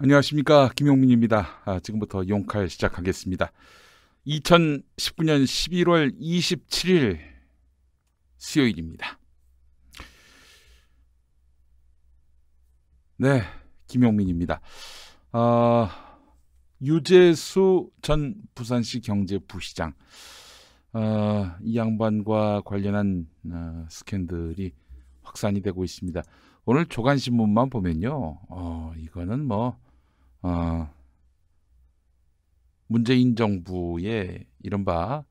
안녕하십니까 김용민입니다. 아, 지금부터 용칼 시작하겠습니다. 2019년 11월 27일 수요일입니다. 네, 김용민입니다. 아, 유재수 전 부산시 경제부시장 아, 이 양반과 관련한 아, 스캔들이 확산이 되고 있습니다. 오늘 조간신문만 보면요, 어, 이거는 뭐 어, 문재인 정부의 이른바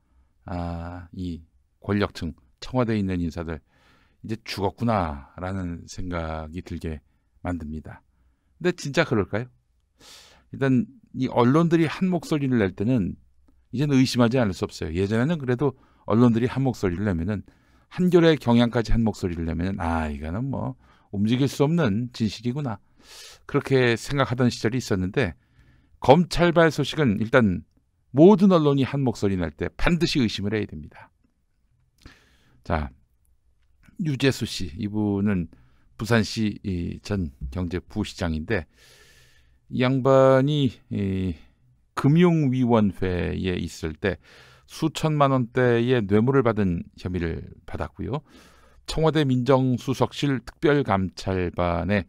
아, 이 권력층 청와대에 있는 인사들 이제 죽었구나라는 생각이 들게 만듭니다. 근데 진짜 그럴까요? 일단 이 언론들이 한 목소리를 낼 때는 이제는 의심하지 않을 수 없어요. 예전에는 그래도 언론들이 한 목소리를 내면은 한결의 경향까지 한 목소리를 내면은 아 이거는 뭐 움직일 수 없는 진실이구나 그렇게 생각하던 시절이 있었는데 검찰발 소식은 일단 모든 언론이 한 목소리 날 때 반드시 의심을 해야 됩니다. 자, 유재수 씨 이분은 부산시 전 경제부시장인데 이 양반이 이 금융위원회에 있을 때 수천만 원대의 뇌물을 받은 혐의를 받았고요. 청와대 민정수석실 특별감찰반에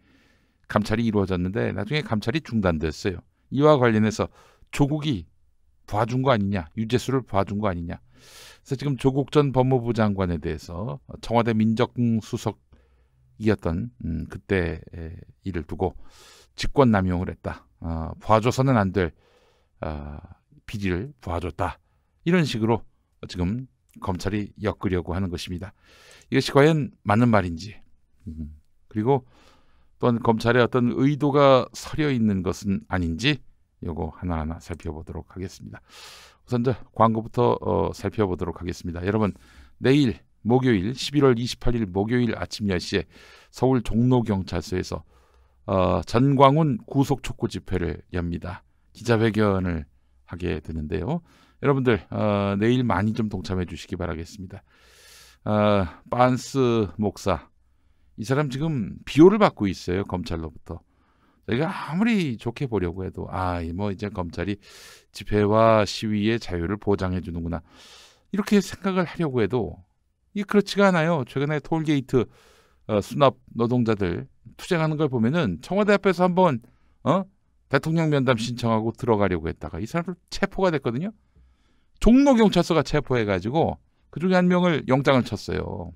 감찰이 이루어졌는데 나중에 감찰이 중단됐어요. 이와 관련해서 조국이 봐준 거 아니냐, 유재수를 봐준 거 아니냐. 그래서 지금 조국 전 법무부 장관에 대해서 청와대 민정수석이었던 음, 그때 일을 두고 직권남용을 했다. 어, 봐줘서는 안될 어, 비리를 봐줬다. 이런 식으로 지금 검찰이 엮으려고 하는 것입니다. 이것이 과연 맞는 말인지 음, 그리고 또한 검찰의 어떤 의도가 서려 있는 것은 아닌지 요거 하나하나 살펴보도록 하겠습니다. 우선 저 광고부터 어, 살펴보도록 하겠습니다. 여러분 내일 목요일 11월 28일 목요일 아침 10시에 서울 종로경찰서에서 어, 전광훈 구속 촉구 집회를 엽니다. 기자회견을 하게 되는데요. 여러분들 어, 내일 많이 좀 동참해 주시기 바라겠습니다. 어, 반스 목사 이 사람 지금 비호를 받고 있어요 검찰로부터. 내가 그러니까 아무리 좋게 보려고 해도 아뭐 이제 검찰이 집회와 시위의 자유를 보장해 주는구나 이렇게 생각을 하려고 해도 이 그렇지가 않아요. 최근에 톨게이트 어, 수납 노동자들 투쟁하는 걸 보면은 청와대 앞에서 한번 어 대통령 면담 신청하고 들어가려고 했다가 이 사람들 체포가 됐거든요. 종로 경찰서가 체포해가지고 그중에 한 명을 영장을 쳤어요.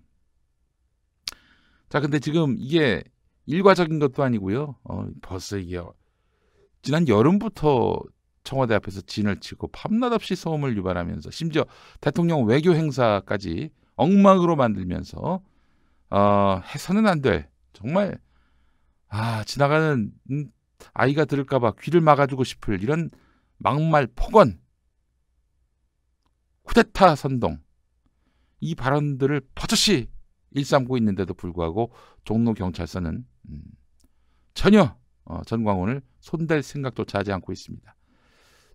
자, 근데 지금 이게 일과적인 것도 아니고요. 어, 벌써 이게 지난 여름부터 청와대 앞에서 진을 치고 밤낮없이 소음을 유발하면서 심지어 대통령 외교 행사까지 엉망으로 만들면서 어, 해서는 안 돼. 정말 아 지나가는 음, 아이가 들을까봐 귀를 막아주고 싶을 이런 막말 폭언 쿠데타 선동 이 발언들을 버젓이 일삼고 있는데도 불구하고 종로 경찰서는 음, 전혀 어, 전광훈을 손댈 생각조차 하지 않고 있습니다.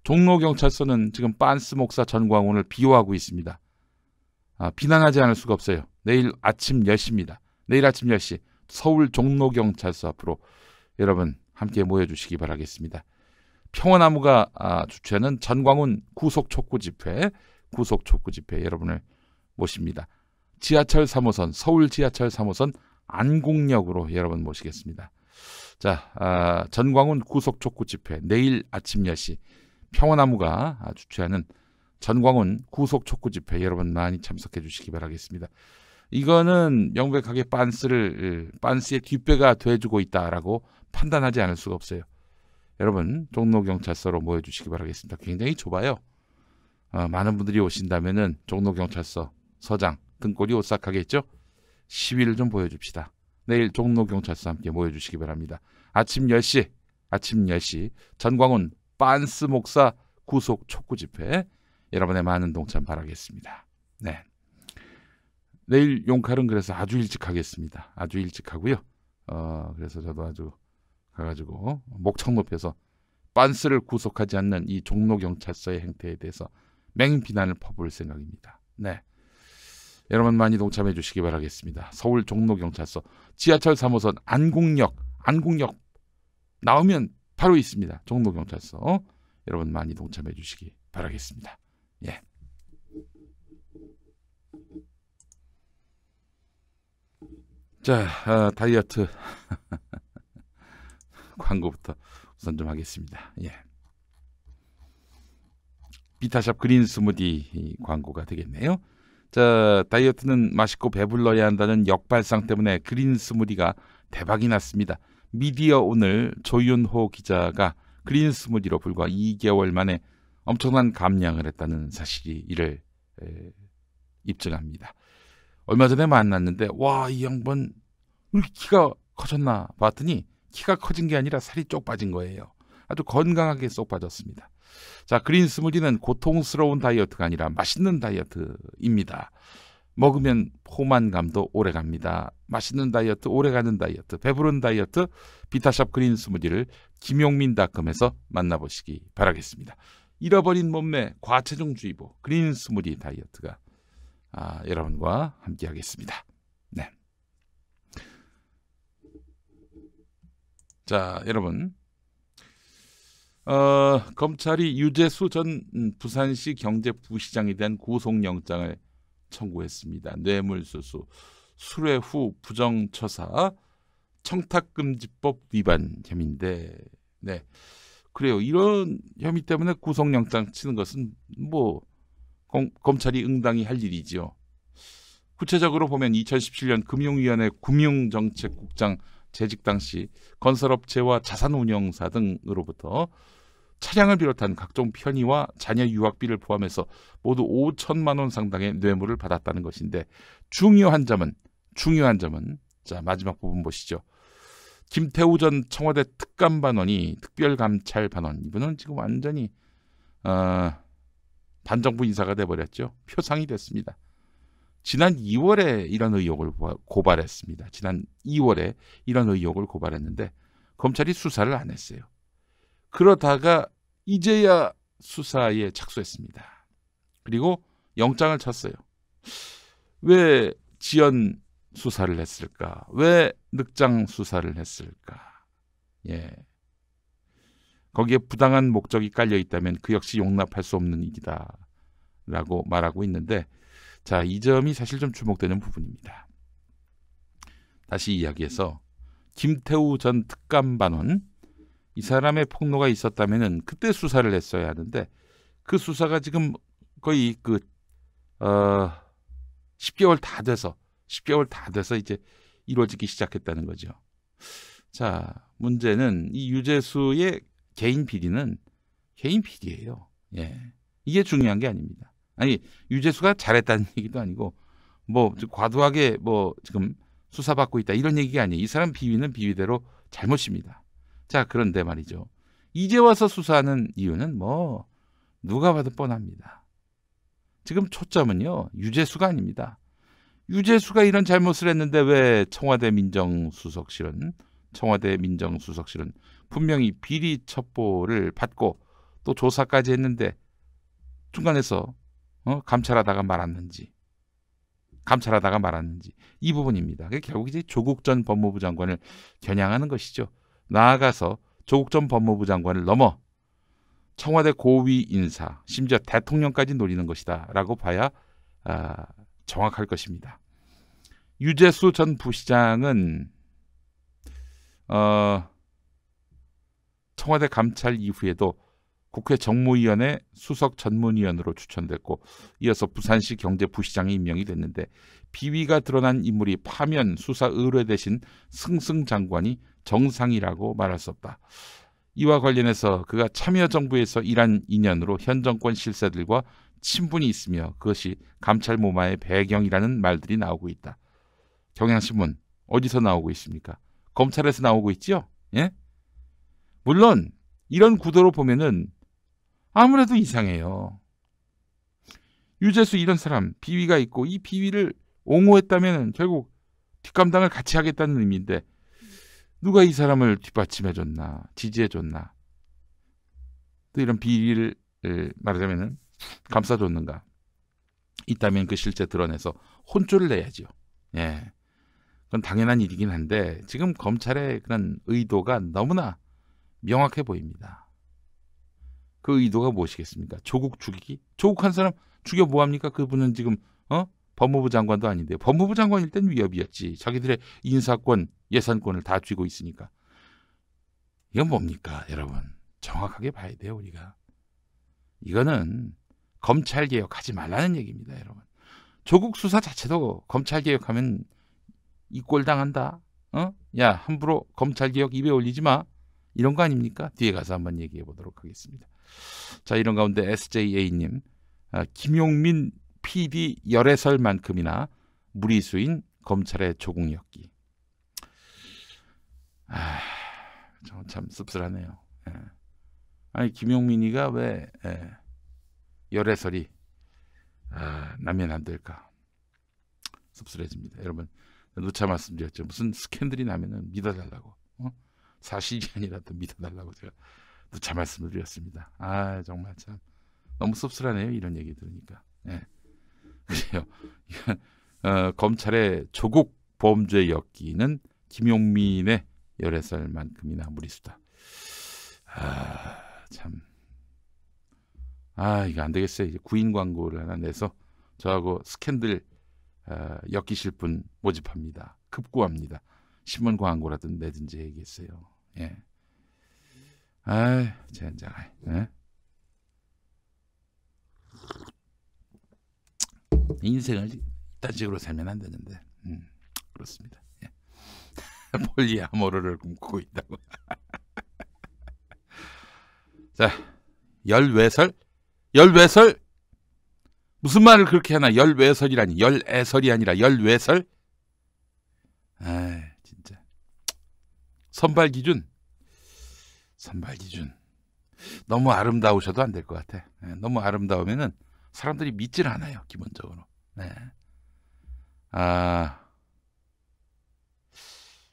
종로 경찰서는 지금 빤스 목사 전광훈을 비호하고 있습니다. 아, 비난하지 않을 수가 없어요. 내일 아침 10시입니다. 내일 아침 10시 서울 종로 경찰서 앞으로 여러분 함께 모여주시기 바라겠습니다. 평화나무가 아, 주최하는 전광훈 구속 촉구 집회, 구속 촉구 집회 여러분을 모십니다. 지하철 3호선 서울 지하철 3호선 안곡역으로 여러분 모시겠습니다. 자 아, 전광훈 구속 촉구 집회 내일 아침 10시 평화나무가 주최하는 전광훈 구속 촉구 집회 여러분 많이 참석해 주시기 바라겠습니다. 이거는 명백하게 빤스를 빤스의 뒷배가 돼주고 있다라고 판단하지 않을 수가 없어요. 여러분 종로 경찰서로 모여 주시기 바라겠습니다. 굉장히 좁아요. 어, 많은 분들이 오신다면은 종로 경찰서 서장 등골이 오싹하겠죠? 시위를 좀 보여줍시다. 내일 종로경찰서 함께 모여주시기 바랍니다. 아침 10시, 아침 10시 전광훈 빤스 목사 구속 촉구 집회 여러분의 많은 동참 바라겠습니다. 네. 내일 용칼은 그래서 아주 일찍 하겠습니다 아주 일찍 하고요. 어, 그래서 저도 아주 가가지고 목청 높여서 빤스를 구속하지 않는 이 종로경찰서의 행태에 대해서 맹비난을 퍼부을 생각입니다. 네. 여러분 많이 동참해 주시기 바라겠습니다. 서울 종로경찰서 지하철 3호선 안국역 안국역 나오면 바로 있습니다. 종로경찰서 어? 여러분 많이 동참해 주시기 바라겠습니다. 예. 자 아, 다이어트 광고부터 우선 좀 하겠습니다. 예. 비타샵 그린 스무디 광고가 되겠네요. 자, 다이어트는 맛있고 배불러야 한다는 역발상 때문에 그린 스무디가 대박이 났습니다. 미디어 오늘 조윤호 기자가 그린 스무디로 불과 2개월 만에 엄청난 감량을 했다는 사실이 이를 에, 입증합니다. 얼마 전에 만났는데 와이 양반 이렇게 키가 커졌나 봤더니 키가 커진 게 아니라 살이 쪽 빠진 거예요. 아주 건강하게 쏙 빠졌습니다. 자, 그린 스무디는 고통스러운 다이어트가 아니라 맛있는 다이어트입니다. 먹으면 포만감도 오래 갑니다. 맛있는 다이어트, 오래가는 다이어트, 배부른 다이어트, 비타샵 그린 스무디를 김용민닷컴에서 만나보시기 바라겠습니다. 잃어버린 몸매, 과체중주의보, 그린 스무디 다이어트가 아, 여러분과 함께하겠습니다. 네. 자, 여러분. 어, 검찰이 유재수 전 부산시 경제부시장에 대한 구속영장을 청구했습니다. 뇌물수수, 수뢰 후 부정처사, 청탁금지법 위반 혐의인데, 네. 그래요. 이런 혐의 때문에 구속영장 치는 것은 뭐 검, 검찰이 응당히 할 일이지요. 구체적으로 보면 2017년 금융위원회 금융정책국장 재직 당시 건설업체와 자산운용사 등으로부터 차량을 비롯한 각종 편의와 자녀 유학비를 포함해서 모두 5천만 원 상당의 뇌물을 받았다는 것인데 중요한 점은 중요한 점은 자 마지막 부분 보시죠. 김태우 전 청와대 특감반원이 특별감찰반원 이분은 지금 완전히 어, 반정부 인사가 돼버렸죠. 표상이 됐습니다. 지난 2월에 이런 의혹을 고발했습니다. 지난 2월에 이런 의혹을 고발했는데 검찰이 수사를 안 했어요. 그러다가 이제야 수사에 착수했습니다. 그리고 영장을 쳤어요. 왜 지연 수사를 했을까? 왜 늑장 수사를 했을까? 예. 거기에 부당한 목적이 깔려 있다면 그 역시 용납할 수 없는 일이다. 라고 말하고 있는데, 자, 이 점이 사실 좀 주목되는 부분입니다. 다시 이야기해서, 김태우 전 특감반원, 이 사람의 폭로가 있었다면은 그때 수사를 했어야 하는데 그 수사가 지금 거의 그 어, 10개월 다 돼서 10개월 다 돼서 이제 이루어지기 시작했다는 거죠. 자, 문제는 이 유재수의 개인 비리는 개인 비리예요. 예. 이게 중요한 게 아닙니다. 아니, 유재수가 잘했다는 얘기도 아니고 뭐 과도하게 뭐 지금 수사받고 있다 이런 얘기가 아니에요. 이 사람 비위는 비위대로 잘못입니다. 자, 그런데 말이죠. 이제 와서 수사하는 이유는 뭐 누가 봐도 뻔합니다. 지금 초점은요. 유재수가 아닙니다. 유재수가 이런 잘못을 했는데 왜 청와대 민정수석실은 청와대 민정수석실은 분명히 비리 첩보를 받고 또 조사까지 했는데 중간에서 어? 감찰하다가 말았는지 감찰하다가 말았는지 이 부분입니다. 결국 이제 조국 전 법무부 장관을 겨냥하는 것이죠. 나아가서 조국 전 법무부 장관을 넘어 청와대 고위 인사, 심지어 대통령까지 노리는 것이다 라고 봐야 아, 정확할 것입니다. 유재수 전 부시장은 어, 청와대 감찰 이후에도 국회 정무위원회 수석 전문위원으로 추천됐고 이어서 부산시 경제부시장이 임명이 됐는데 비위가 드러난 인물이 파면 수사 의뢰 대신 승승장관이 정상이라고 말할 수 없다. 이와 관련해서 그가 참여정부에서 일한 인연으로 현 정권 실세들과 친분이 있으며 그것이 감찰 모마의 배경이라는 말들이 나오고 있다. 경향신문 어디서 나오고 있습니까? 검찰에서 나오고 있지요? 예? 물론 이런 구도로 보면은 아무래도 이상해요. 유재수 이런 사람 비위가 있고 이 비위를 옹호했다면 결국 뒷감당을 같이 하겠다는 의미인데 누가 이 사람을 뒷받침해줬나 지지해줬나 또 이런 비위를 말하자면 감싸줬는가 있다면 그 실제 드러내서 혼쭐을 내야죠 예. 그건 당연한 일이긴 한데 지금 검찰의 그런 의도가 너무나 명확해 보입니다. 그 의도가 무엇이겠습니까? 조국 죽이기? 조국 한 사람 죽여 뭐합니까? 그분은 지금 어? 법무부 장관도 아닌데 법무부 장관일 땐 위협이었지. 자기들의 인사권, 예산권을 다 쥐고 있으니까. 이건 뭡니까, 여러분? 정확하게 봐야 돼요, 우리가. 이거는 검찰 개혁하지 말라는 얘기입니다, 여러분. 조국 수사 자체도 검찰 개혁하면 이꼴 당한다. 어? 야, 함부로 검찰 개혁 입에 올리지 마. 이런 거 아닙니까? 뒤에 가서 한번 얘기해 보도록 하겠습니다. 자 이런 가운데 SJA님 아, 김용민 PD 열애설만큼이나 무리수인 검찰의 조국역기. 아, 참 씁쓸하네요. 예. 아니 김용민이가 왜 예, 열애설이 아, 나면 안 될까? 씁쓸해집니다. 여러분 놓차 말씀드렸죠. 무슨 스캔들이 나면은 믿어달라고. 어? 사실이 아니라 도 믿어달라고 제가 누차 말씀을 드렸습니다. 아 정말 참 너무 씁쓸하네요. 이런 얘기 들으니까. 네. 그래요. 어, 검찰의 조국 범죄 엮기는 김용민의 열애 살만큼이나 무리수다. 아, 참. 아, 이거 안 되겠어요. 이제 구인 광고를 하나 내서 저하고 스캔들 어, 엮이실 분 모집합니다. 급구합니다. 신문 광고라든 내든지 얘기했어요. 예. 아이, 젠장. 에? 네. 인생을 이딴 식으로 살면 안 되는데. 음, 그렇습니다. 폴리아모르를 예. 꿈꾸고 있다고. 자, 열외설? 열외설? 무슨 말을 그렇게 하나? 열외설이라니. 열애설이 아니라 열외설? 아, 진짜. 선발 기준 선발 기준 너무 아름다우셔도 안 될 것 같아. 네, 너무 아름다우면은 사람들이 믿질 않아요 기본적으로. 네. 아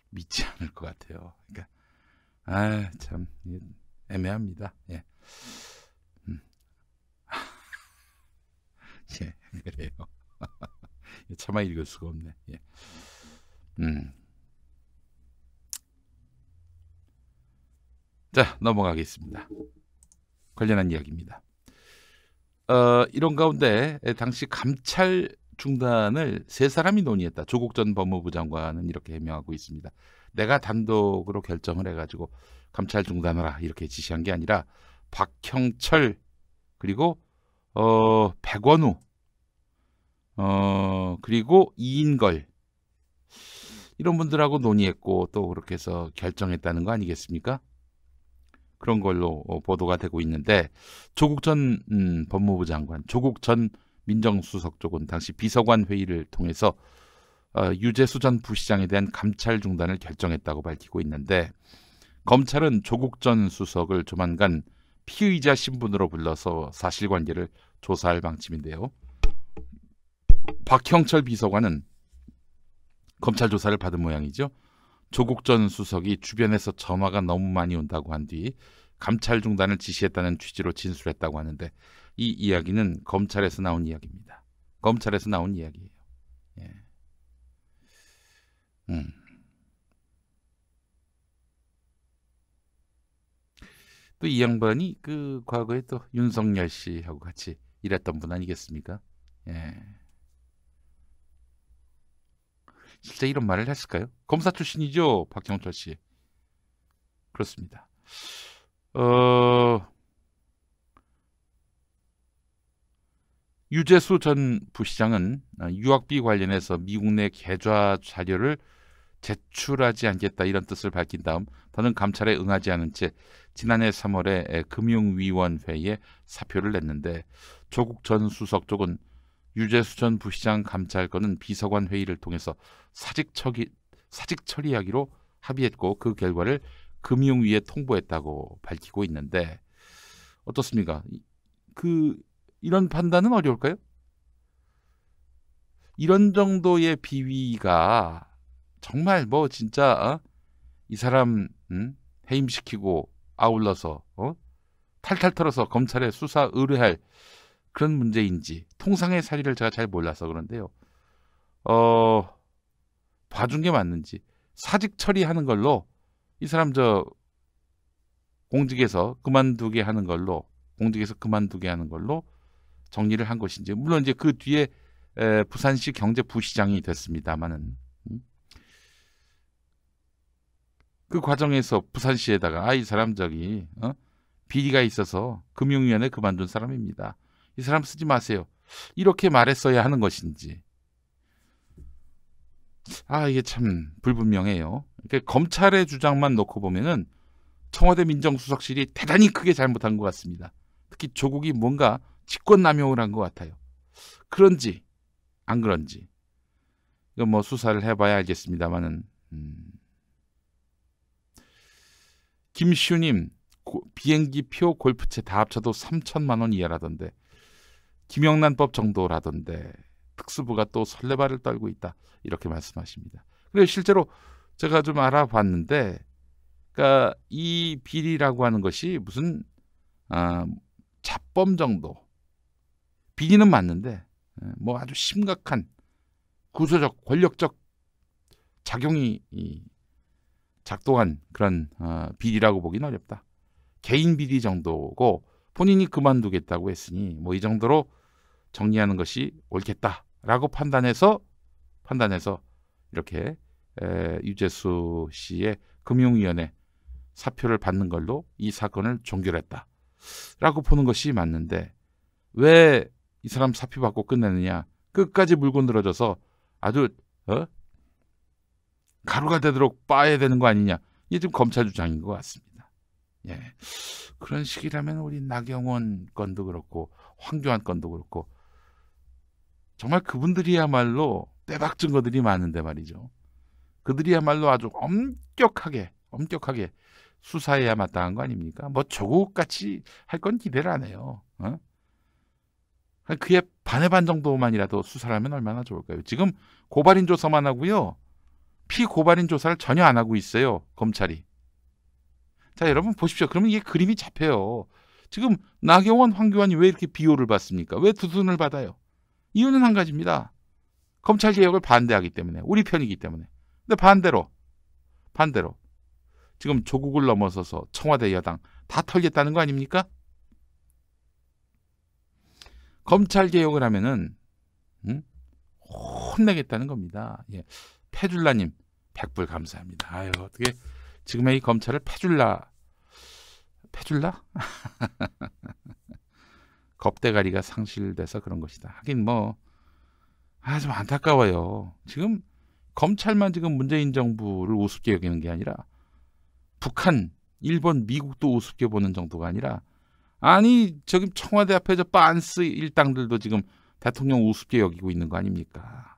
믿지 않을 것 같아요. 그러니까 아참 애매합니다. 예. 음. 예 그래요. 예, 차마 읽을 수가 없네. 예. 음. 자 넘어가겠습니다. 관련한 이야기입니다. 어, 이런 가운데 당시 감찰 중단을 세 사람이 논의했다. 조국 전 법무부 장관은 이렇게 해명하고 있습니다. 내가 단독으로 결정을 해가지고 감찰 중단하라 이렇게 지시한 게 아니라 박형철 그리고 어, 백원우 어, 그리고 이인걸 이런 분들하고 논의했고 또 그렇게 해서 결정했다는 거 아니겠습니까? 그런 걸로 어, 보도가 되고 있는데 조국 전 음, 법무부 장관, 조국 전 민정수석 쪽은 당시 비서관 회의를 통해서 어, 유재수 전 부시장에 대한 감찰 중단을 결정했다고 밝히고 있는데 검찰은 조국 전 수석을 조만간 피의자 신분으로 불러서 사실관계를 조사할 방침인데요. 박형철 비서관은 검찰 조사를 받은 모양이죠. 조국 전 수석이 주변에서 전화가 너무 많이 온다고 한 뒤 감찰 중단을 지시했다는 취지로 진술했다고 하는데 이 이야기는 검찰에서 나온 이야기입니다. 검찰에서 나온 이야기예요. 예. 음. 또이 양반이 그 과거에 또 윤석열 씨하고 같이 일했던 분 아니겠습니까? 예. 실제 이런 말을 했을까요? 검사 출신이죠, 박경철 씨. 그렇습니다. 어... 유재수 전 부시장은 유학비 관련해서 미국 내 계좌 자료를 제출하지 않겠다 이런 뜻을 밝힌 다음 더는 감찰에 응하지 않은 채 지난해 3월에 금융위원회에 사표를 냈는데 조국 전 수석 쪽은 유재수 전 부시장 감찰 건은 비서관 회의를 통해서 사직 처리 사직 처리하기로 합의했고 그 결과를 금융위에 통보했다고 밝히고 있는데 어떻습니까? 그 이런 판단은 어려울까요? 이런 정도의 비위가 정말 뭐 진짜 어? 이 사람 음? 해임시키고 아울러서 어? 탈탈 털어서 검찰에 수사 의뢰할 그런 문제인지 통상의 사례를 제가 잘 몰라서 그런데요. 어 봐준 게 맞는지 사직 처리하는 걸로 이 사람 저 공직에서 그만두게 하는 걸로 공직에서 그만두게 하는 걸로 정리를 한 것인지 물론 이제 그 뒤에 에, 부산시 경제부시장이 됐습니다만은 음? 그 과정에서 부산시에다가 아이 사람 저기 어? 비리가 있어서 금융위원회 그만둔 사람입니다. 이 사람 쓰지 마세요. 이렇게 말했어야 하는 것인지. 아, 이게 참 불분명해요. 그러니까 검찰의 주장만 놓고 보면은 청와대 민정수석실이 대단히 크게 잘못한 것 같습니다. 특히 조국이 뭔가 직권남용을 한 것 같아요. 그런지 안 그런지 이거뭐 수사를 해봐야 알겠습니다만은 음. 김슈님 비행기 표 골프채 다 합쳐도 3천만 원 이하라던데 김영란법 정도라던데 특수부가 또 설레발을 떨고 있다 이렇게 말씀하십니다. 그리고 실제로 제가 좀 알아봤는데, 그러니까 이 비리라고 하는 것이 무슨 아, 잡범 정도 비리는 맞는데 예, 뭐 아주 심각한 구조적 권력적 작용이 작동한 그런 어, 비리라고 보기는 어렵다. 개인 비리 정도고 본인이 그만두겠다고 했으니 뭐 이 정도로 정리하는 것이 옳겠다라고 판단해서 판단해서 이렇게 에, 유재수 씨의 금융위원회 사표를 받는 걸로 이 사건을 종결했다라고 보는 것이 맞는데 왜 이 사람 사표 받고 끝내느냐 끝까지 물고 늘어져서 아주 어? 가루가 되도록 빠야 되는 거 아니냐 이게 지금 검찰 주장인 것 같습니다. 예. 그런 식이라면 우리 나경원 건도 그렇고 황교안 건도 그렇고 정말 그분들이야말로 빼박 증거들이 많은데 말이죠. 그들이야말로 아주 엄격하게 엄격하게 수사해야 마땅한 거 아닙니까? 뭐 조국같이 할 건 기대를 안 해요. 어? 그에 반의 반 정도만이라도 수사를 하면 얼마나 좋을까요? 지금 고발인 조사만 하고요. 피고발인 조사를 전혀 안 하고 있어요. 검찰이. 자, 여러분 보십시오. 그러면 이게 그림이 잡혀요. 지금 나경원, 황교안이 왜 이렇게 비호를 받습니까? 왜 두둔을 받아요? 이유는 한 가지입니다. 검찰 개혁을 반대하기 때문에 우리 편이기 때문에. 근데 반대로 반대로 지금 조국을 넘어서서 청와대 여당 다 털겠다는 거 아닙니까? 검찰 개혁을 하면은 음? 혼내겠다는 겁니다. 예. 패줄라님 백불 감사합니다. 아유 어떻게 지금의 이 검찰을 패줄라 패줄라? 겁대가리가 상실돼서 그런 것이다. 하긴 뭐, 아, 좀 안타까워요. 지금 검찰만 지금 문재인 정부를 우습게 여기는 게 아니라 북한, 일본, 미국도 우습게 보는 정도가 아니라 아니, 저기 청와대 앞에 저 빤스 일당들도 지금 대통령 우습게 여기고 있는 거 아닙니까?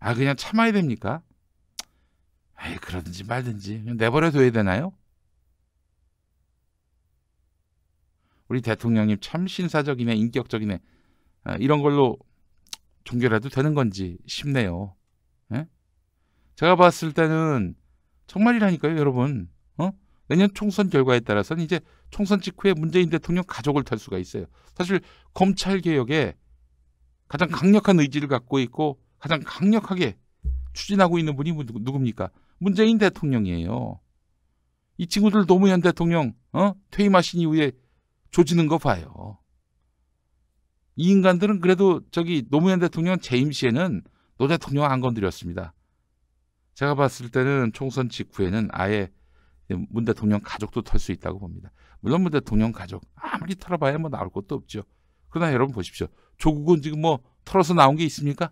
아, 그냥 참아야 됩니까? 에이, 그러든지 말든지 내버려둬야 되나요? 우리 대통령님 참 신사적이네, 인격적이네. 아, 이런 걸로 종결해도 되는 건지 싶네요. 예? 제가 봤을 때는 정말이라니까요, 여러분. 어? 내년 총선 결과에 따라서는 이제 총선 직후에 문재인 대통령 가족을 탈 수가 있어요. 사실 검찰 개혁에 가장 강력한 의지를 갖고 있고 가장 강력하게 추진하고 있는 분이 누굽니까? 문재인 대통령이에요. 이 친구들 노무현 대통령 어? 퇴임하신 이후에 조지는 거 봐요. 이 인간들은 그래도 저기 노무현 대통령 재임 시에는 노 대통령 안 건드렸습니다. 제가 봤을 때는 총선 직후에는 아예 문 대통령 가족도 털 수 있다고 봅니다. 물론 문 대통령 가족 아무리 털어봐야 뭐 나올 것도 없죠. 그러나 여러분 보십시오. 조국은 지금 뭐 털어서 나온 게 있습니까?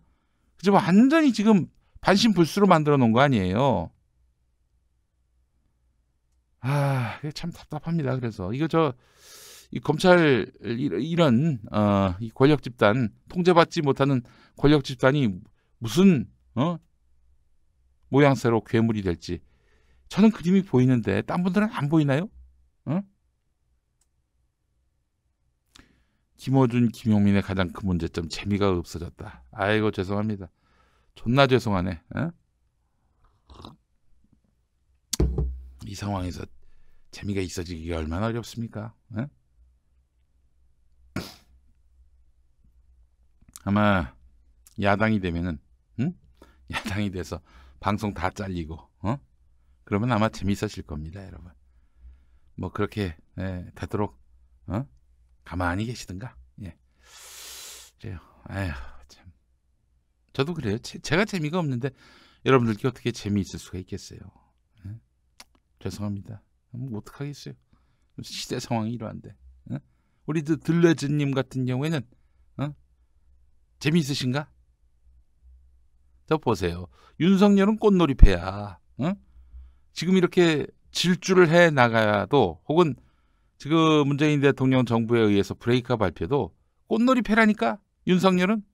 그죠? 완전히 지금 반신불수로 만들어 놓은 거 아니에요. 아, 참 답답합니다. 그래서 이거 저이 검찰 이런 어, 이 권력 집단 통제받지 못하는 권력 집단이 무슨 어 모양새로 괴물이 될지 저는 그림이 보이는데 딴 분들은 안 보이나요? 어? 김어준, 김용민의 가장 큰 문제점 재미가 없어졌다. 아이고 죄송합니다. 존나 죄송하네. 어? 이 상황에서 재미가 있어지기가 얼마나 어렵습니까? 에? 예? 아마 야당이 되면은 응? 야당이 돼서 방송 다 잘리고 어? 그러면 아마 재밌어질 겁니다, 여러분. 뭐 그렇게 예, 되도록 어? 가만히 계시든가. 예. 그래요. 아휴 참. 저도 그래요. 제, 제가 재미가 없는데 여러분들께 어떻게 재미있을 수가 있겠어요. 예? 죄송합니다. 음, 뭐 어떡하겠어요. 시대 상황이 이러한데. 어? 우리 들레즈님 같은 경우에는 어? 재미있으신가? 저 보세요. 윤석열은 꽃놀이패야. 어? 지금 이렇게 질주를 해 나가도 혹은 지금 문재인 대통령 정부에 의해서 브레이크가 발표도 꽃놀이패라니까 윤석열은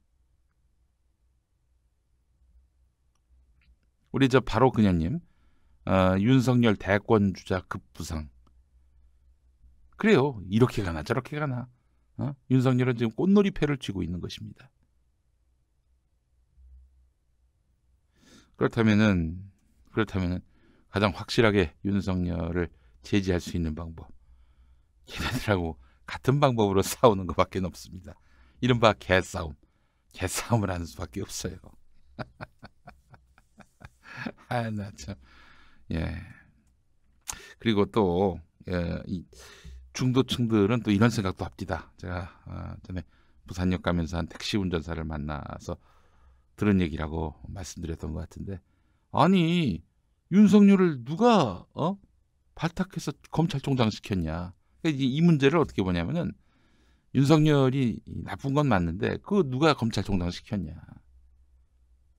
우리 저 바로 그녀님 어, 윤석열 대권 주자 급부상. 그래요. 이렇게 가나 저렇게 가나. 어? 윤석열은 지금 꽃놀이 패를 쥐고 있는 것입니다. 그렇다면은 그렇다면은 가장 확실하게 윤석열을 제지할 수 있는 방법. 걔네들하고 같은 방법으로 싸우는 것밖에 없습니다. 이른바 개싸움. 개싸움을 하는 수밖에 없어요. 아, 나 참. 예. 그리고 또 예, 이 중도층들은 또 이런 생각도 합니다 제가 어, 전에 부산역 가면서 한 택시 운전사를 만나서 들은 얘기라고 말씀드렸던 것 같은데 아니 윤석열을 누가 어 발탁해서 검찰총장 시켰냐 그러니까 이 문제를 어떻게 보냐면은 윤석열이 나쁜 건 맞는데 그 누가 검찰총장 시켰냐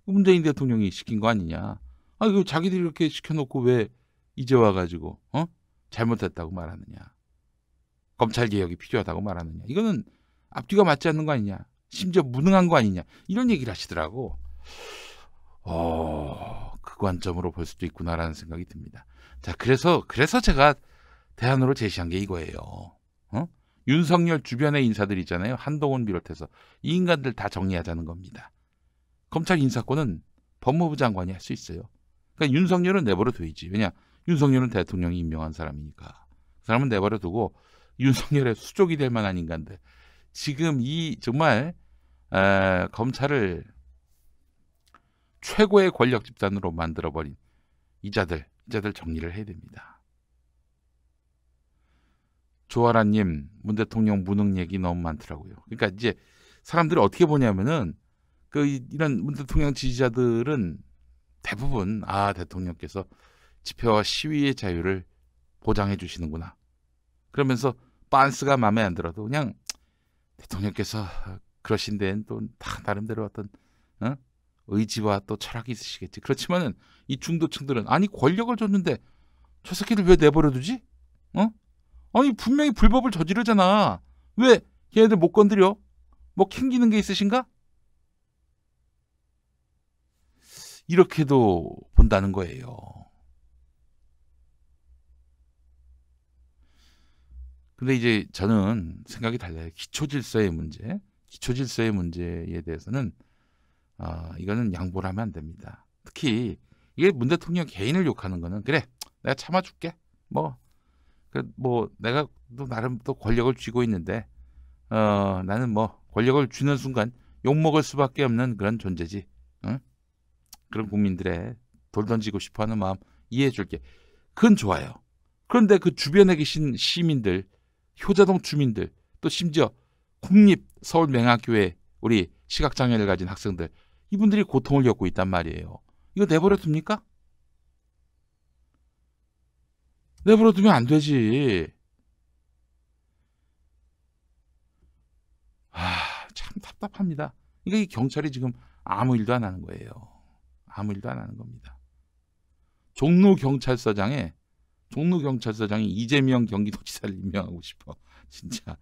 그 문재인 대통령이 시킨 거 아니냐 아, 이거 자기들이 이렇게 시켜놓고 왜 이제 와가지고, 어? 잘못했다고 말하느냐. 검찰 개혁이 필요하다고 말하느냐. 이거는 앞뒤가 맞지 않는 거 아니냐. 심지어 무능한 거 아니냐. 이런 얘기를 하시더라고. 어, 그 관점으로 볼 수도 있구나라는 생각이 듭니다. 자, 그래서, 그래서 제가 대안으로 제시한 게 이거예요. 어? 윤석열 주변의 인사들 있잖아요. 한동훈 비롯해서. 이 인간들 다 정리하자는 겁니다. 검찰 인사권은 법무부 장관이 할 수 있어요. 그러니까 윤석열은 내버려 둬야지. 왜냐? 윤석열은 대통령이 임명한 사람이니까. 그 사람은 내버려 두고 윤석열의 수족이 될 만한 인간들. 지금 이 정말 에, 검찰을 최고의 권력 집단으로 만들어버린 이자들, 이자들 정리를 해야 됩니다. 조아라님, 문 대통령 무능 얘기 너무 많더라고요. 그러니까 이제 사람들이 어떻게 보냐면은 그 이런 문 대통령 지지자들은 대부분 아 대통령께서 집회와 시위의 자유를 보장해 주시는구나. 그러면서 빤스가 마음에 안 들어도 그냥 대통령께서 그러신 데엔 또다 나름대로 어떤 어? 의지와 또 철학이 있으시겠지. 그렇지만은 이 중도층들은 아니 권력을 줬는데 저 새끼들 왜 내버려 두지? 어? 아니 분명히 불법을 저지르잖아. 왜 얘네들 못 건드려? 뭐 캥기는 게 있으신가? 이렇게도 본다는 거예요. 근데 이제 저는 생각이 달라요. 기초 질서의 문제, 기초 질서의 문제에 대해서는 아, 이거는 양보를 하면 안 됩니다. 특히 이게 문 대통령 개인을 욕하는 거는 그래 내가 참아줄게 뭐, 그뭐 내가 또 나름 또 권력을 쥐고 있는데 어, 나는 뭐 권력을 쥐는 순간 욕먹을 수밖에 없는 그런 존재지. 응? 그런 국민들의 돌 던지고 싶어하는 마음 이해해 줄게. 그건 좋아요. 그런데 그 주변에 계신 시민들, 효자동 주민들, 또 심지어 국립 서울맹학교의 우리 시각장애를 가진 학생들 이분들이 고통을 겪고 있단 말이에요. 이거 내버려 둡니까? 내버려 두면 안 되지. 아, 참 답답합니다. 이게 경찰이 지금 아무 일도 안 하는 거예요. 아무 일도 안 하는 겁니다. 종로 경찰서장에 종로 경찰서장이 이재명 경기도지사를 임명하고 싶어. 진짜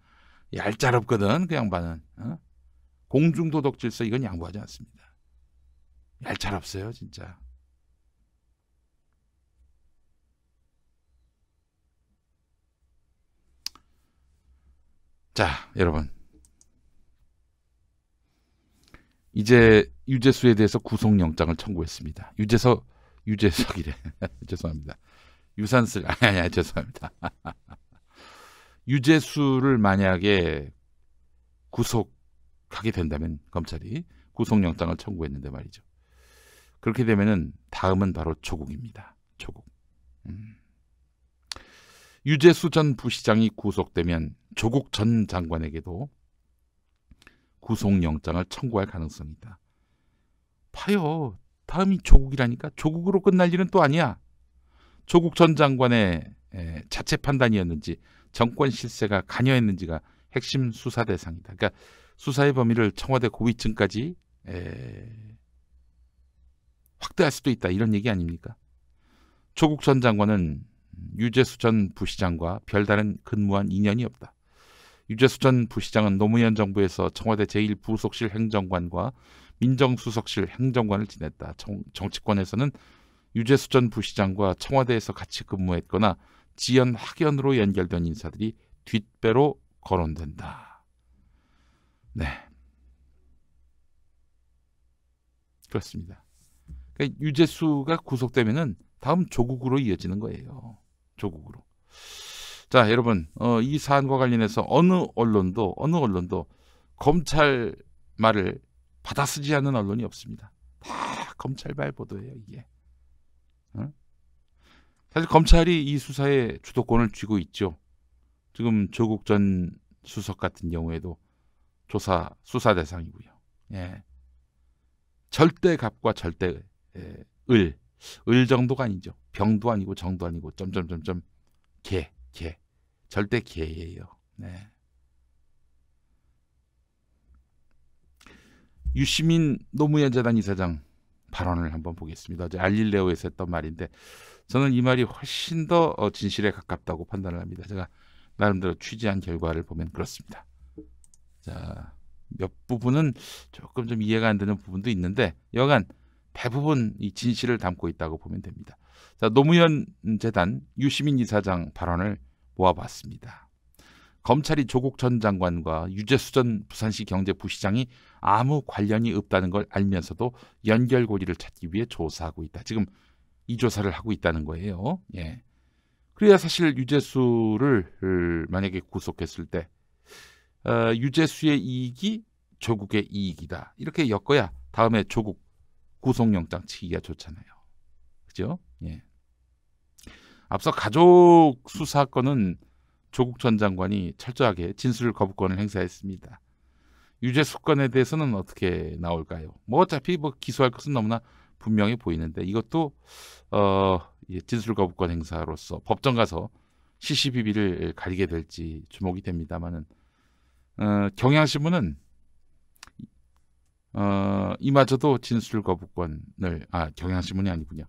얄짤없거든 그 양반은. 어? 공중도덕 질서 이건 양보하지 않습니다. 얄짤없어요 진짜. 자 여러분 이제 유재수에 대해서 구속영장을 청구했습니다. 유재석 유재석이래 죄송합니다. 유산슬 아니야 죄송합니다. 유재수를 만약에 구속하게 된다면 검찰이 구속영장을 청구했는데 말이죠. 그렇게 되면은 다음은 바로 조국입니다. 조국. 음. 유재수 전 부시장이 구속되면 조국 전 장관에게도 구속영장을 청구할 가능성이다. 있 파요. 다음이 조국이라니까 조국으로 끝날 일은 또 아니야. 조국 전 장관의 자체 판단이었는지 정권 실세가 관여했는지가 핵심 수사 대상이다. 그러니까 수사의 범위를 청와대 고위층까지 에... 확대할 수도 있다. 이런 얘기 아닙니까? 조국 전 장관은 유재수 전 부시장과 별다른 근무한 인연이 없다. 유재수 전 부시장은 노무현 정부에서 청와대 제1부속실 행정관과 민정수석실 행정관을 지냈다. 정, 정 치권에서는 유재수 전 부시장과 청와대에서 같이 근무했거나 지연 학연으로 연결된 인사들이 뒷배로 거론된다. 네. 그렇습니다. 그러니까 유재수가 구속되면은 다음 조국으로 이어지는 거예요. 조국으로. 자, 여러분, 어, 이 사안과 관련해서 어느 언론도 어느 언론도 검찰 말을 받아 쓰지 않는 언론이 없습니다. 다 검찰 발 보도예요, 이게. 어? 사실 검찰이 이 수사의 주도권을 쥐고 있죠. 지금 조국 전 수석 같은 경우에도 조사 수사 대상이고요. 예. 절대 값과 절대 예, 을, 을 정도가 아니죠. 병도 아니고 정도 아니고 점점점점 개. 개. 절대 개예요. 네. 유시민 노무현 재단 이사장 발언을 한번 보겠습니다. 어제 알릴레오에서 했던 말인데 저는 이 말이 훨씬 더 어, 진실에 가깝다고 판단을 합니다. 제가 나름대로 취재한 결과를 보면 그렇습니다. 자, 몇 부분은 조금 좀 이해가 안 되는 부분도 있는데 여간 대부분 이 진실을 담고 있다고 보면 됩니다. 자, 노무현 재단 유시민 이사장 발언을 모아봤습니다. 검찰이 조국 전 장관과 유재수 전 부산시 경제부시장이 아무 관련이 없다는 걸 알면서도 연결고리를 찾기 위해 조사하고 있다. 지금 이 조사를 하고 있다는 거예요. 예. 그래야 사실 유재수를 만약에 구속했을 때 어, 유재수의 이익이 조국의 이익이다. 이렇게 엮어야 다음에 조국 구속영장 치기가 좋잖아요. 그죠? 예. 앞서 가족 수사 건은 조국 전 장관이 철저하게 진술 거부권을 행사했습니다. 유죄 수건에 대해서는 어떻게 나올까요? 뭐 어차피 뭐 기소할 것은 너무나 분명히 보이는데 이것도 어, 진술 거부권 행사로서 법정 가서 시시비비를 가리게 될지 주목이 됩니다만은 어, 경향신문은 어, 이마저도 진술 거부권을 아 경향신문이 아니군요.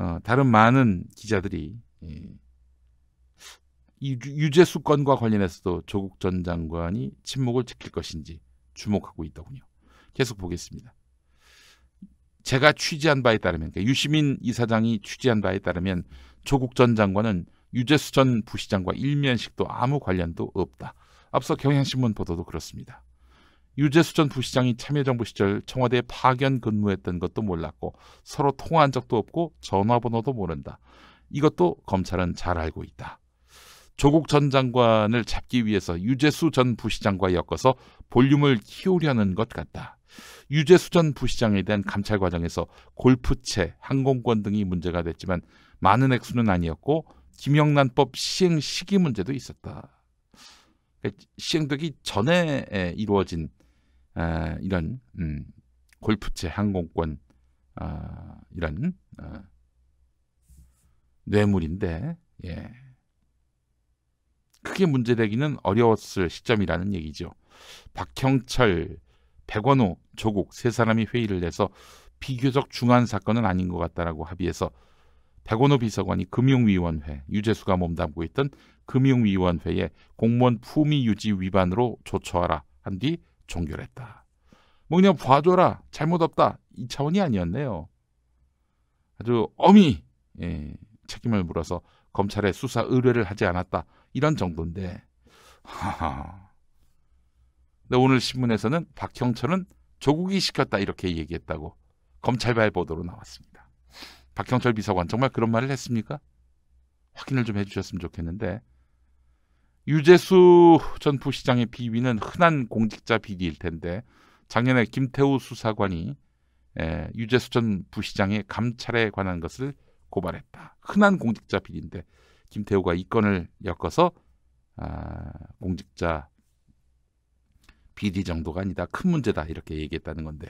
어, 다른 많은 기자들이 예. 유재수 건과 관련해서도 조국 전 장관이 침묵을 지킬 것인지 주목하고 있더군요. 계속 보겠습니다. 제가 취재한 바에 따르면 그러니까 유시민 이사장이 취재한 바에 따르면 조국 전 장관은 유재수 전 부시장과 일면식도 아무 관련도 없다. 앞서 경향신문 보도도 그렇습니다. 유재수 전 부시장이 참여정부 시절 청와대에 파견 근무했던 것도 몰랐고 서로 통화한 적도 없고 전화번호도 모른다. 이것도 검찰은 잘 알고 있다. 조국 전 장관을 잡기 위해서 유재수 전 부시장과 엮어서 볼륨을 키우려는 것 같다. 유재수 전 부시장에 대한 감찰 과정에서 골프채, 항공권 등이 문제가 됐지만 많은 액수는 아니었고 김영란법 시행 시기 문제도 있었다. 시행되기 전에 이루어진 아, 이런 음, 골프채 항공권 아, 이런 어, 뇌물인데 예. 크게 문제되기는 어려웠을 시점이라는 얘기죠. 박형철, 백원호, 조국 세 사람이 회의를 내서 비교적 중한 사건은 아닌 것 같다라고 합의해서 백원호 비서관이 금융위원회, 유재수가 몸담고 있던 금융위원회에 공무원 품위 유지 위반으로 조처하라 한뒤 종결했다. 뭐 그냥 봐줘라 잘못 없다 이 차원이 아니었네요. 아주 어미 예, 책임을 물어서 검찰에 수사 의뢰를 하지 않았다 이런 정도인데 하하. 근데 오늘 신문에서는 박형철은 조국이 시켰다 이렇게 얘기했다고 검찰발 보도로 나왔습니다. 박형철 비서관 정말 그런 말을 했습니까? 확인을 좀 해주셨으면 좋겠는데 유재수 전 부시장의 비위는 흔한 공직자 비리일 텐데 작년에 김태우 수사관이 에, 예, 유재수 전 부시장의 감찰에 관한 것을 고발했다. 흔한 공직자 비리인데 김태우가 이 건을 엮어서 아, 공직자 비리 정도가 아니다. 큰 문제다. 이렇게 얘기했다는 건데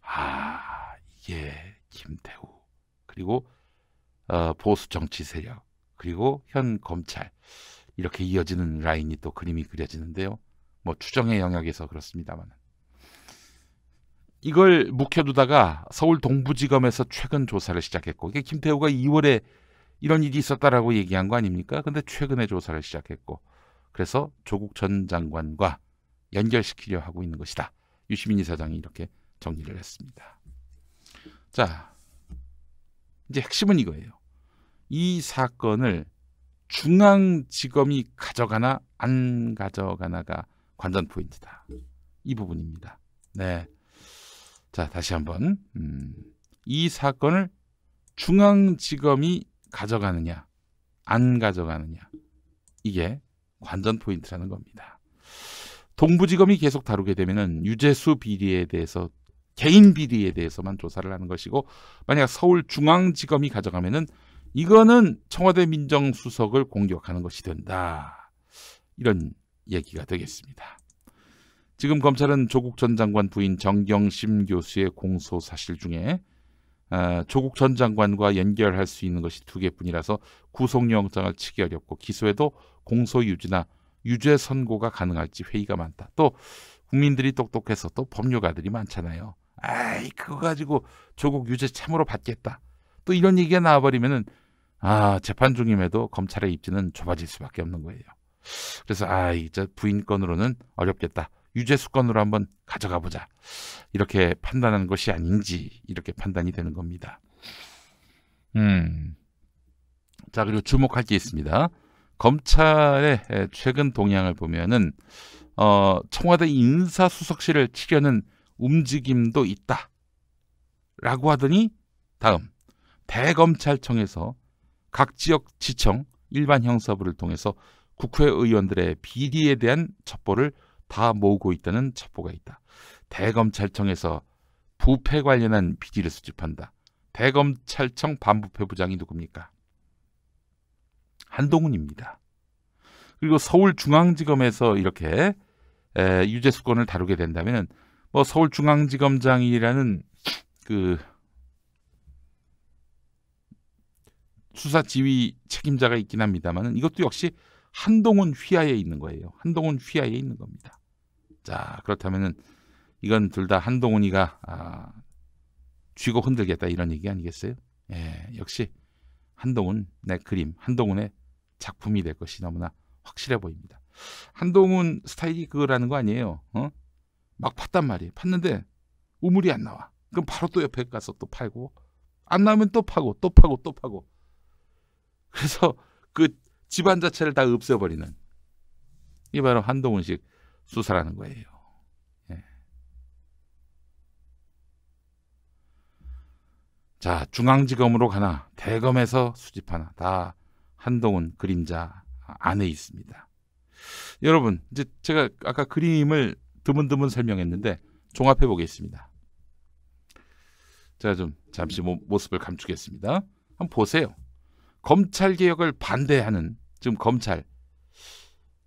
아 이게 김태우 그리고 어, 보수 정치 세력 그리고 현 검찰 이렇게 이어지는 라인이 또 그림이 그려지는데요. 뭐 추정의 영역에서 그렇습니다만 이걸 묵혀두다가 서울 동부지검에서 최근 조사를 시작했고 이게 김태우가 2월에 이런 일이 있었다라고 얘기한 거 아닙니까? 근데 최근에 조사를 시작했고 그래서 조국 전 장관과 연결시키려 하고 있는 것이다. 유시민 이사장이 이렇게 정리를 했습니다. 자, 이제 핵심은 이거예요. 이 사건을 중앙지검이 가져가나 안 가져가나가 관전 포인트다. 이 부분입니다. 네. 자, 다시 한번. 음, 이 사건을 중앙지검이 가져가느냐, 안 가져가느냐. 이게 관전 포인트라는 겁니다. 동부지검이 계속 다루게 되면 유재수 비리에 대해서 개인 비리에 대해서만 조사를 하는 것이고 만약 서울중앙지검이 가져가면은 이거는 청와대 민정수석을 공격하는 것이 된다. 이런 얘기가 되겠습니다. 지금 검찰은 조국 전 장관 부인 정경심 교수의 공소 사실 중에 아, 조국 전 장관과 연결할 수 있는 것이 두 개뿐이라서 구속영장을 치기 어렵고 기소에도 공소 유지나 유죄 선고가 가능할지 회의가 많다. 또 국민들이 똑똑해서 또 법률가들이 많잖아요. 아이 그거 가지고 조국 유죄 참으로 받겠다. 또 이런 얘기가 나와버리면은 아, 재판 중임에도 검찰의 입지는 좁아질 수밖에 없는 거예요. 그래서 아, 이제 부인 권으로는 어렵겠다. 유죄 수건으로 한번 가져가 보자. 이렇게 판단하는 것이 아닌지 이렇게 판단이 되는 겁니다. 음. 자, 그리고 주목할 게 있습니다. 검찰의 최근 동향을 보면은 어, 청와대 인사수석실을 치려는 움직임도 있다. 라고 하더니 다음 대검찰청에서 각 지역 지청 일반 형사부를 통해서 국회의원들의 비리에 대한 첩보를 다 모으고 있다는 첩보가 있다. 대검찰청에서 부패 관련한 비리를 수집한다. 대검찰청 반부패 부장이 누굽니까? 한동훈입니다. 그리고 서울중앙지검에서 이렇게 유죄 수권을 다루게 된다면 뭐 서울중앙지검장이라는 그 수사 지휘 책임자가 있긴 합니다만 이것도 역시 한동훈 휘하에 있는 거예요. 한동훈 휘하에 있는 겁니다. 자 그렇다면은 이건 둘 다 한동훈이가 아, 쥐고 흔들겠다 이런 얘기 아니겠어요? 예, 역시 한동훈 내 그림, 한동훈의 작품이 될 것이 너무나 확실해 보입니다. 한동훈 스타일이 그거라는 거 아니에요? 어? 막 팠단 말이에요. 팠는데 우물이 안 나와. 그럼 바로 또 옆에 가서 또 팔고 안 나오면 또 파고 또 파고 또 파고 그래서 그 집안 자체를 다 없애버리는 이 바로 한동훈식 수사라는 거예요. 예. 자, 중앙지검으로 가나 대검에서 수집하나 다 한동훈 그림자 안에 있습니다. 여러분, 이제 제가 아까 그림을 드문드문 설명했는데 종합해 보겠습니다. 제가 좀 잠시 모습을 감추겠습니다. 한번 보세요. 검찰 개혁을 반대하는 지금 검찰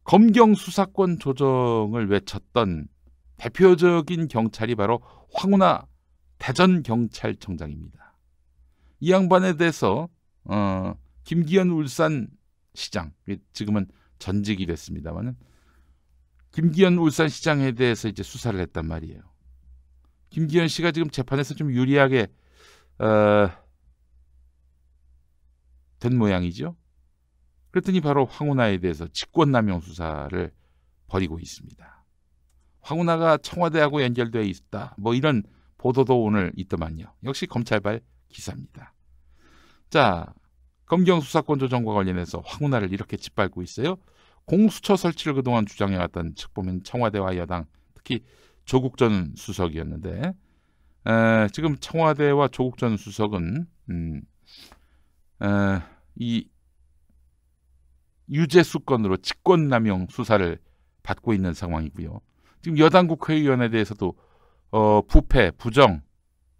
검경 수사권 조정을 외쳤던 대표적인 경찰이 바로 황운하 대전 경찰청장입니다. 이 양반에 대해서 어, 김기현 울산 시장 지금은 전직이 됐습니다만 김기현 울산 시장에 대해서 이제 수사를 했단 말이에요. 김기현 씨가 지금 재판에서 좀 유리하게 어, 된 모양이죠. 그랬더니 바로 황운하에 대해서 직권남용 수사를 벌이고 있습니다. 황운하가 청와대하고 연결되 있다. 뭐 이런 보도도 오늘 있더만요. 역시 검찰발 기사입니다. 자, 검경 수사권 조정과 관련해서 황운하를 이렇게 짓밟고 있어요. 공수처 설치를 그동안 주장해왔던 측보면 청와대와 여당, 특히 조국 전 수석이었는데 에, 지금 청와대와 조국 전 수석은 음, 어, 이 유죄수 건으로 직권남용 수사를 받고 있는 상황이고요. 지금 여당 국회의원에 대해서도 어, 부패, 부정,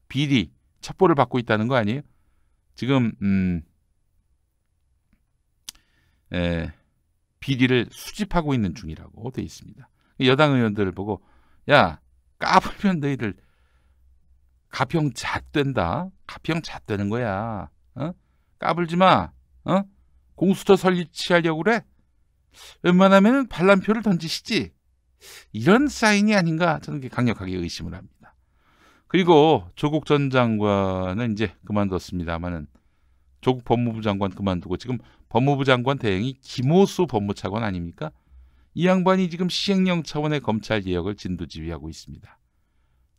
비리, 첩보를 받고 있다는 거 아니에요? 지금 음, 에, 비리를 수집하고 있는 중이라고 돼 있습니다. 여당 의원들을 보고 야 까불면 너희들 가평 잣된다. 가평 잣되는 거야. 어? 까불지 마. 어? 공수처 설치하려고 그래? 웬만하면 반란표를 던지시지. 이런 사인이 아닌가 저는 강력하게 의심을 합니다. 그리고 조국 전 장관은 이제 그만뒀습니다만은 조국 법무부 장관 그만두고 지금 법무부 장관 대행이 김호수 법무차관 아닙니까? 이 양반이 지금 시행령 차원의 검찰 개혁을 진두지휘하고 있습니다.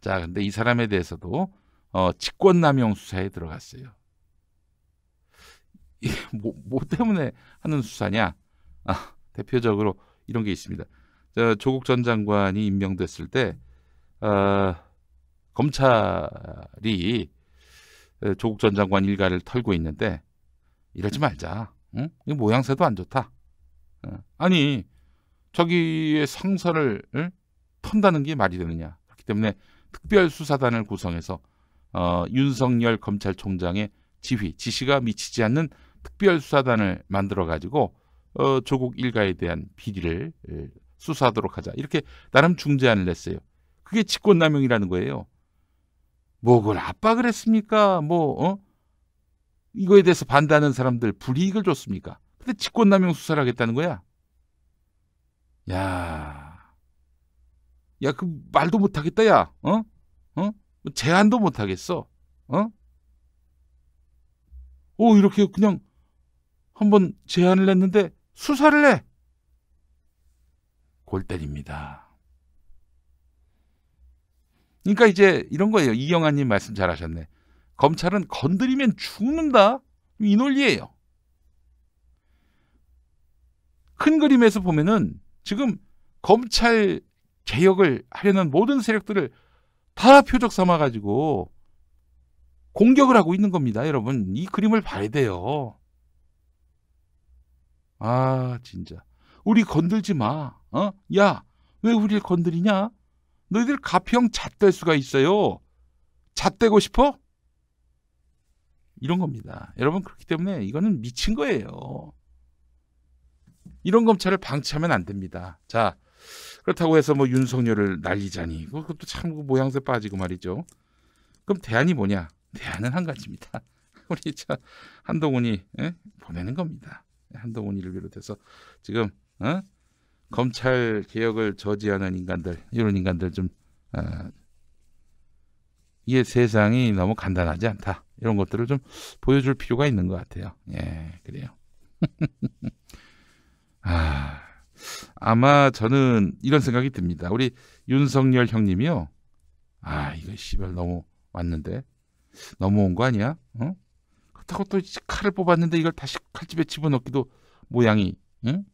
자, 근데 이 사람에 대해서도 어, 직권남용 수사에 들어갔어요. 이게 뭐, 뭐 때문에 하는 수사냐? 아, 대표적으로 이런 게 있습니다. 저 조국 전 장관이 임명됐을 때 어, 검찰이 조국 전 장관 일가를 털고 있는데 이러지 말자. 응? 이 모양새도 안 좋다. 어. 아니 저기의 상사를 응? 턴다는 게 말이 되느냐. 그렇기 때문에 특별수사단을 구성해서 어, 윤석열 검찰총장의 지휘, 지시가 미치지 않는 특별수사단을 만들어 가지고 어, 조국 일가에 대한 비리를 예, 수사하도록 하자. 이렇게 나름 중재안을 냈어요. 그게 직권남용이라는 거예요. 뭐 그걸 압박을 했습니까? 뭐 어? 이거에 대해서 반대하는 사람들 불이익을 줬습니까? 근데 직권남용 수사를 하겠다는 거야. 야, 야 그 말도 못하겠다 야. 어? 어? 제안도 못하겠어. 어? 오 이렇게 그냥 한번 제안을 했는데 수사를 해. 골 때립니다. 그러니까 이제 이런 거예요. 이영아님 말씀 잘하셨네. 검찰은 건드리면 죽는다. 이 논리예요. 큰 그림에서 보면은 지금 검찰 개혁을 하려는 모든 세력들을 다 표적 삼아가지고 공격을 하고 있는 겁니다. 여러분 이 그림을 봐야 돼요. 아, 진짜. 우리 건들지 마. 어? 야, 왜 우리를 건드리냐? 너희들 가평 잣될 수가 있어요. 잣되고 싶어? 이런 겁니다. 여러분 그렇기 때문에 이거는 미친 거예요. 이런 검찰을 방치하면 안 됩니다. 자 그렇다고 해서 뭐 윤석열을 날리자니 그것도 참 그 모양새 빠지고 말이죠. 그럼 대안이 뭐냐? 대안은 한 가지입니다. 우리 자 한동훈이 에? 예? 보내는 겁니다. 한동훈이를 비롯해서 지금 어? 검찰 개혁을 저지하는 인간들 이런 인간들 좀 어, 이게 세상이 너무 간단하지 않다 이런 것들을 좀 보여줄 필요가 있는 것 같아요. 예, 그래요. 아, 아마 저는 이런 생각이 듭니다. 우리 윤석열 형님이요. 아, 이거 씨발 너무 왔는데. 넘어온 거 아니야? 어? 그렇다고 또 칼을 뽑았는데 이걸 다시 칼집에 집어넣기도 모양이 응?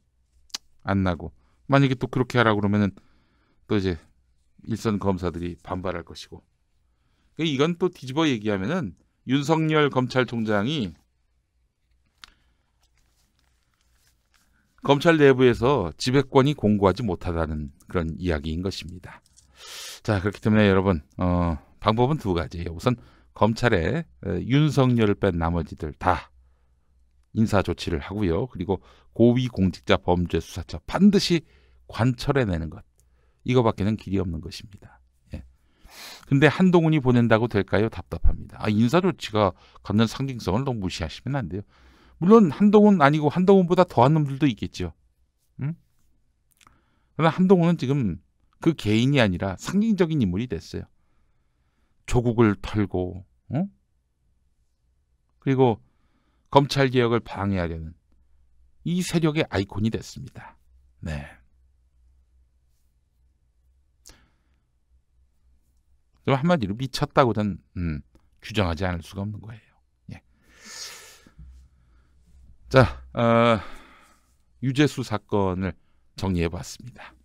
안 나고 만약에 또 그렇게 하라고 그러면은 또 이제 일선 검사들이 반발할 것이고 그 이건 또 뒤집어 얘기하면은 윤석열 검찰총장이 검찰 내부에서 지배권이 공고하지 못하다는 그런 이야기인 것입니다. 자 그렇기 때문에 여러분 어, 방법은 두 가지예요. 우선 검찰에 윤석열을 뺀 나머지들 다 인사 조치를 하고요. 그리고 고위공직자 범죄수사처 반드시 관철해내는 것. 이거밖에는 길이 없는 것입니다. 예. 근데 한동훈이 보낸다고 될까요? 답답합니다. 아, 인사 조치가 갖는 상징성을 너무 무시하시면 안 돼요. 물론 한동훈 아니고 한동훈보다 더한 놈들도 있겠죠. 음? 그러나 한동훈은 지금 그 개인이 아니라 상징적인 인물이 됐어요. 조국을 털고 어? 그리고 검찰 개혁을 방해하려는 이 세력의 아이콘이 됐습니다. 네. 한마디로 미쳤다고는 음, 규정하지 않을 수가 없는 거예요. 예. 자, 어, 유재수 사건을 정리해 봤습니다.